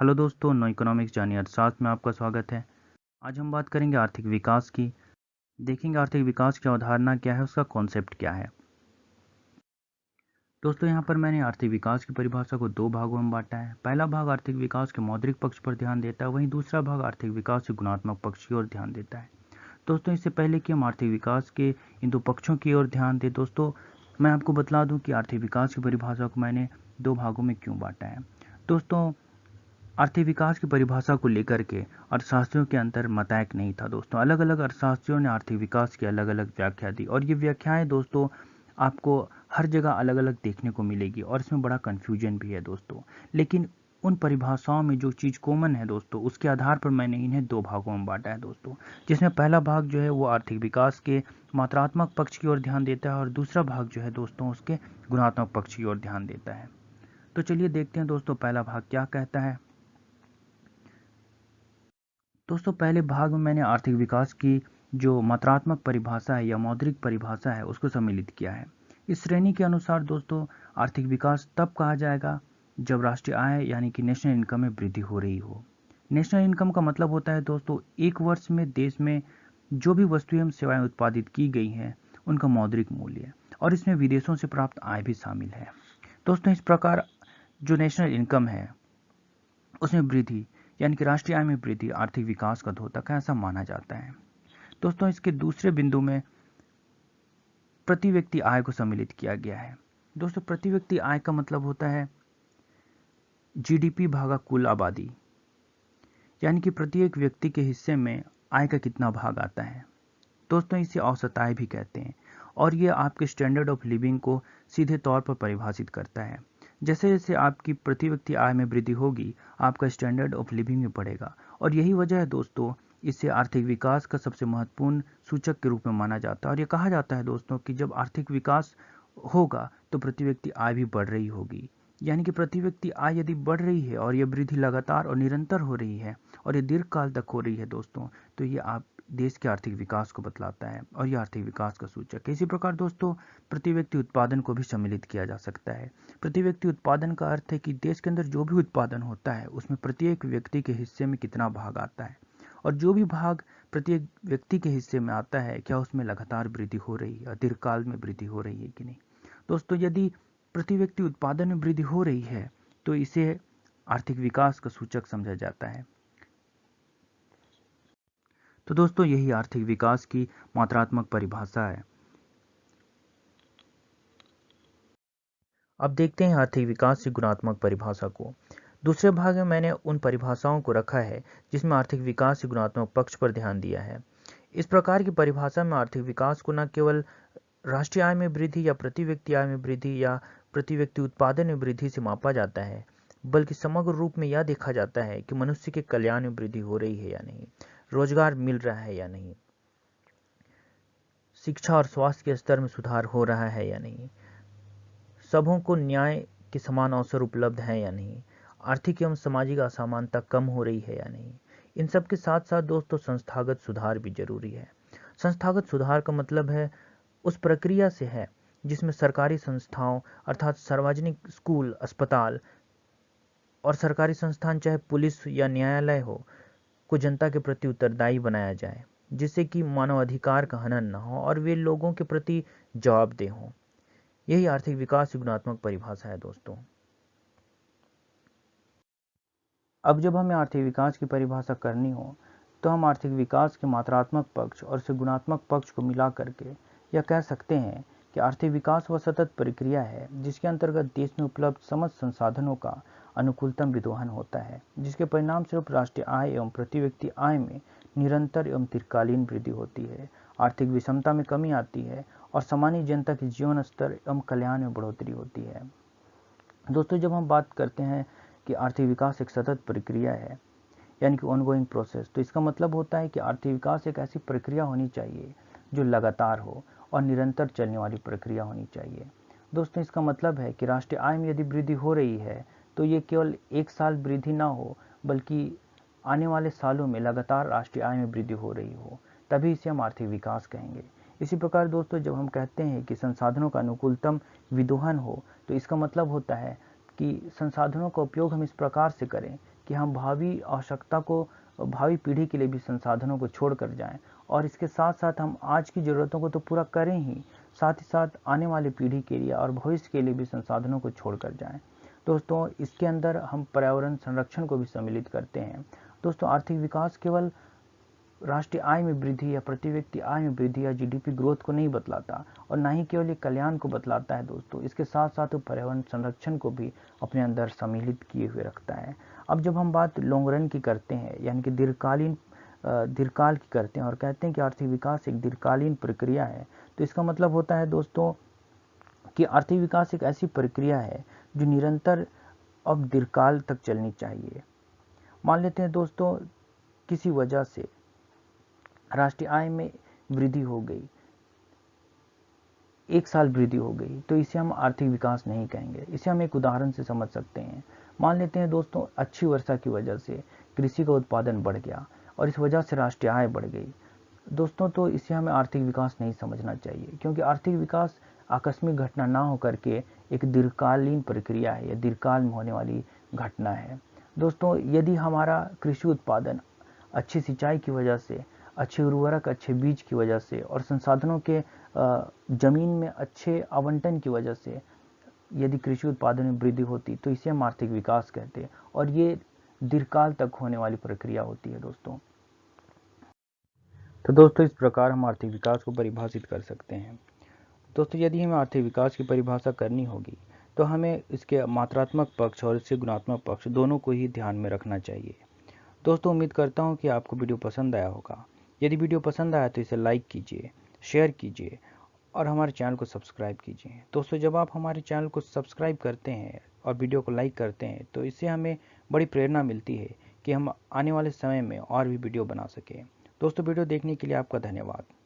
hello दोस्तों no economics जानी अर्थशास्त्र में आपका स्वागत है आज हम बात करेंगे आर्थिक विकास की देखेंगे आर्थिक विकास की अवधारणा क्या है उसका कॉन्सेप्ट क्या है दोस्तों यहाँ पर मैंने आर्थिक विकास की परिभाषा को दो भागों में बांटा है पहला भाग आर्थिक विकास के मौद्रिक पक्ष पर ध्यान देता है वहीं दूसरा भाग आर्थिक विकास के गुणात्मक पक्ष की ओर ध्यान देता है दोस्तों इससे पहले कि हम आर्थिक विकास के इन दो पक्षों की ओर ध्यान दें दोस्तों मैं आपको बतला दूं कि आर्थिक विकास की परिभाषा को मैंने दो भागों में क्यों बांटा है दोस्तों आर्थिक विकास की परिभाषा को लेकर के अर्थशास्त्रियों के अंतर मतैक नहीं था दोस्तों अलग अलग अर्थशास्त्रियों ने आर्थिक विकास की अलग अलग व्याख्या दी और ये व्याख्याएं दोस्तों आपको हर जगह अलग अलग देखने को मिलेगी और इसमें बड़ा कन्फ्यूजन भी है दोस्तों लेकिन उन परिभाषाओं में जो चीज़ कॉमन है दोस्तों उसके आधार पर मैंने इन्हें दो भागों में बांटा है दोस्तों जिसमें पहला भाग जो है वो आर्थिक विकास के मात्रात्मक पक्ष की ओर ध्यान देता है और दूसरा भाग जो है दोस्तों उसके गुणात्मक पक्ष की ओर ध्यान देता है तो चलिए देखते हैं दोस्तों पहला भाग क्या कहता है दोस्तों पहले भाग में मैंने आर्थिक विकास की जो मात्रात्मक परिभाषा है या मौद्रिक परिभाषा है उसको सम्मिलित किया है इस श्रेणी के अनुसार दोस्तों आर्थिक विकास तब कहा जाएगा जब राष्ट्रीय आय यानी कि नेशनल इनकम में वृद्धि हो रही हो नेशनल इनकम का मतलब होता है दोस्तों एक वर्ष में देश में जो भी वस्तुएं एवं सेवाएं उत्पादित की गई हैं उनका मौद्रिक मूल्य और इसमें विदेशों से प्राप्त आय भी शामिल है दोस्तों इस प्रकार जो नेशनल इनकम है उसमें वृद्धि यानी कि राष्ट्रीय आय में वृद्धि आर्थिक विकास का धोतक है ऐसा माना जाता है दोस्तों इसके दूसरे बिंदु में प्रति व्यक्ति आय को सम्मिलित किया गया है दोस्तों प्रति व्यक्ति आय का मतलब होता है जीडीपी भागा कुल आबादी यानी कि प्रत्येक व्यक्ति के हिस्से में आय का कितना भाग आता है दोस्तों इसे औसत आय भी कहते हैं और ये आपके स्टैंडर्ड ऑफ लिविंग को सीधे तौर पर परिभाषित करता है जैसे जैसे आपकी प्रति व्यक्ति आय में वृद्धि होगी आपका स्टैंडर्ड ऑफ लिविंग भी बढ़ेगा और यही वजह है दोस्तों इसे आर्थिक विकास का सबसे महत्वपूर्ण सूचक के रूप में माना जाता है और ये कहा जाता है दोस्तों कि जब आर्थिक विकास होगा तो प्रति व्यक्ति आय भी बढ़ रही होगी यानी कि प्रति व्यक्ति आय यदि बढ़ रही है और यह वृद्धि लगातार और निरंतर हो रही है और ये दीर्घ काल तक हो रही है दोस्तों तो ये आप देश के आर्थिक विकास को बतलाता है और यह आर्थिक विकास का सूचक है इसी प्रकार दोस्तों प्रति व्यक्ति उत्पादन को भी सम्मिलित किया जा सकता है प्रति व्यक्ति उत्पादन का अर्थ है कि देश के अंदर जो भी उत्पादन होता है उसमें प्रत्येक व्यक्ति के हिस्से में कितना भाग आता है और जो भी भाग प्रत्येक व्यक्ति के हिस्से में आता है क्या उसमें लगातार वृद्धि हो रही है दीर्घकाल में वृद्धि हो रही है कि नहीं दोस्तों यदि प्रति व्यक्ति उत्पादन में वृद्धि हो रही है तो इसे आर्थिक विकास का सूचक समझा जाता है तो दोस्तों यही आर्थिक विकास की मात्रात्मक परिभाषा है अब देखते हैं आर्थिक विकास की गुणात्मक परिभाषा को दूसरे भाग में मैंने उन परिभाषाओं को रखा है जिसमें आर्थिक विकास की गुणात्मक पक्ष पर ध्यान दिया है इस प्रकार की परिभाषा में आर्थिक विकास को न केवल राष्ट्रीय आय में वृद्धि या प्रति व्यक्ति आय में वृद्धि या प्रति व्यक्ति उत्पादन में वृद्धि से मापा जाता है बल्कि समग्र रूप में यह देखा जाता है कि मनुष्य के कल्याण में वृद्धि हो रही है या नहीं रोजगार मिल रहा है या नहीं शिक्षा और स्वास्थ्य के स्तर में सुधार हो रहा है या नहीं सबों को न्याय के समान अवसर उपलब्ध है या नहीं आर्थिक एवं सामाजिक असमानता कम हो रही है या नहीं इन सब के साथ साथ दोस्तों संस्थागत सुधार भी जरूरी है संस्थागत सुधार का मतलब है उस प्रक्रिया से है जिसमें सरकारी संस्थाओं अर्थात सार्वजनिक स्कूल अस्पताल और सरकारी संस्थान चाहे पुलिस या न्यायालय हो को जनता के प्रति उत्तरदायी बनाया जाए जिससे कि मानवाधिकार का हनन न हो और वे लोगों के प्रति जवाबदेह हों यही आर्थिक विकास गुणात्मक परिभाषा है दोस्तों अब जब हमें आर्थिक विकास की परिभाषा करनी हो तो हम आर्थिक विकास के मात्रात्मक पक्ष और से गुणात्मक पक्ष को मिला करके या कह सकते हैं कि आर्थिक विकास वह सतत प्रक्रिया है जिसके अंतर्गत देश में उपलब्ध समस्त संसाधनों का अनुकूलतम विदोहन होता है जिसके परिणाम स्वरूप राष्ट्रीय आय एवं प्रति व्यक्ति आय में निरंतर एवं दीर्घकालीन वृद्धि होती है आर्थिक विषमता में कमी आती है और सामान्य जनता के जीवन स्तर एवं कल्याण में बढ़ोतरी होती है दोस्तों जब हम बात करते हैं कि आर्थिक विकास एक सतत प्रक्रिया है यानी कि ऑनगोइंग प्रोसेस तो इसका मतलब होता है कि आर्थिक विकास एक ऐसी प्रक्रिया होनी चाहिए जो लगातार हो और निरंतर चलने वाली प्रक्रिया होनी चाहिए दोस्तों इसका मतलब है कि राष्ट्रीय आय में यदि वृद्धि हो रही है तो ये केवल एक साल वृद्धि ना हो बल्कि आने वाले सालों में लगातार राष्ट्रीय आय में वृद्धि हो रही हो तभी इसे हम आर्थिक विकास कहेंगे इसी प्रकार दोस्तों जब हम कहते हैं कि संसाधनों का अनुकूलतम विदोहन हो तो इसका मतलब होता है कि संसाधनों का उपयोग हम इस प्रकार से करें कि हम भावी आवश्यकता को भावी पीढ़ी के लिए भी संसाधनों को छोड़ कर जाएं और इसके साथ साथ हम आज की ज़रूरतों को तो पूरा करें ही साथ ही साथ आने वाली पीढ़ी के लिए और भविष्य के लिए भी संसाधनों को छोड़कर जाएं दोस्तों इसके अंदर हम पर्यावरण संरक्षण को भी सम्मिलित करते हैं दोस्तों आर्थिक विकास केवल राष्ट्रीय आय में वृद्धि या प्रति व्यक्ति आय में वृद्धि या जीडीपी ग्रोथ को नहीं बतलाता और ना ही केवल ये कल्याण को बतलाता है दोस्तों इसके साथ साथ वो पर्यावरण संरक्षण को भी अपने अंदर सम्मिलित किए हुए रखता है अब जब हम बात लॉन्ग रन की करते हैं यानी कि दीर्घकालीन दीर्घकाल की करते हैं और कहते हैं कि आर्थिक विकास एक दीर्घकालीन प्रक्रिया है तो इसका मतलब होता है दोस्तों कि आर्थिक विकास एक ऐसी प्रक्रिया है जो निरंतर अब दीर्घकाल तक चलनी चाहिए मान लेते हैं दोस्तों किसी वजह से राष्ट्रीय आय में वृद्धि हो गई एक साल वृद्धि हो गई तो इसे हम आर्थिक विकास नहीं कहेंगे इसे हम एक उदाहरण से समझ सकते हैं मान लेते हैं दोस्तों अच्छी वर्षा की वजह से कृषि का उत्पादन बढ़ गया और इस वजह से राष्ट्रीय आय बढ़ गई दोस्तों तो इसे हमें आर्थिक विकास नहीं समझना चाहिए क्योंकि आर्थिक विकास आकस्मिक घटना ना होकर के एक दीर्घकालीन प्रक्रिया है या दीर्घकाल में होने वाली घटना है दोस्तों यदि हमारा कृषि उत्पादन अच्छी सिंचाई की वजह से अच्छे उर्वरक अच्छे बीज की वजह से और संसाधनों के ज़मीन में अच्छे आवंटन की वजह से यदि कृषि उत्पादन में वृद्धि होती तो इसे हम आर्थिक विकास कहते हैं और ये दीर्घकाल तक होने वाली प्रक्रिया होती है दोस्तों तो दोस्तों इस प्रकार हम आर्थिक विकास को परिभाषित कर सकते हैं दोस्तों यदि हमें आर्थिक विकास की परिभाषा करनी होगी तो हमें इसके मात्रात्मक पक्ष और इसके गुणात्मक पक्ष दोनों को ही ध्यान में रखना चाहिए दोस्तों उम्मीद करता हूँ कि आपको वीडियो पसंद आया होगा यदि वीडियो पसंद आया तो इसे लाइक कीजिए शेयर कीजिए और हमारे चैनल को सब्सक्राइब कीजिए दोस्तों जब आप हमारे चैनल को सब्सक्राइब करते हैं और वीडियो को लाइक करते हैं तो इससे हमें बड़ी प्रेरणा मिलती है कि हम आने वाले समय में और भी वीडियो बना सकें दोस्तों वीडियो देखने के लिए आपका धन्यवाद